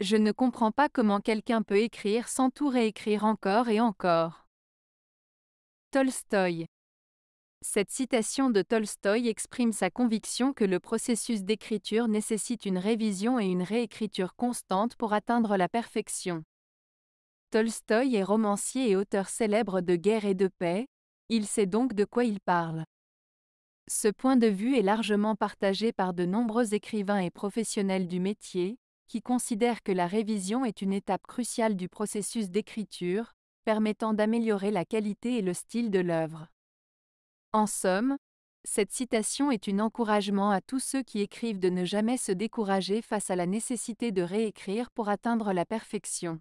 Je ne comprends pas comment quelqu'un peut écrire sans tout réécrire encore et encore. Tolstoï. Cette citation de Tolstoï exprime sa conviction que le processus d'écriture nécessite une révision et une réécriture constante pour atteindre la perfection. Tolstoï est romancier et auteur célèbre de guerre et de paix, il sait donc de quoi il parle. Ce point de vue est largement partagé par de nombreux écrivains et professionnels du métier, qui considère que la révision est une étape cruciale du processus d'écriture, permettant d'améliorer la qualité et le style de l'œuvre. En somme, cette citation est un encouragement à tous ceux qui écrivent de ne jamais se décourager face à la nécessité de réécrire pour atteindre la perfection.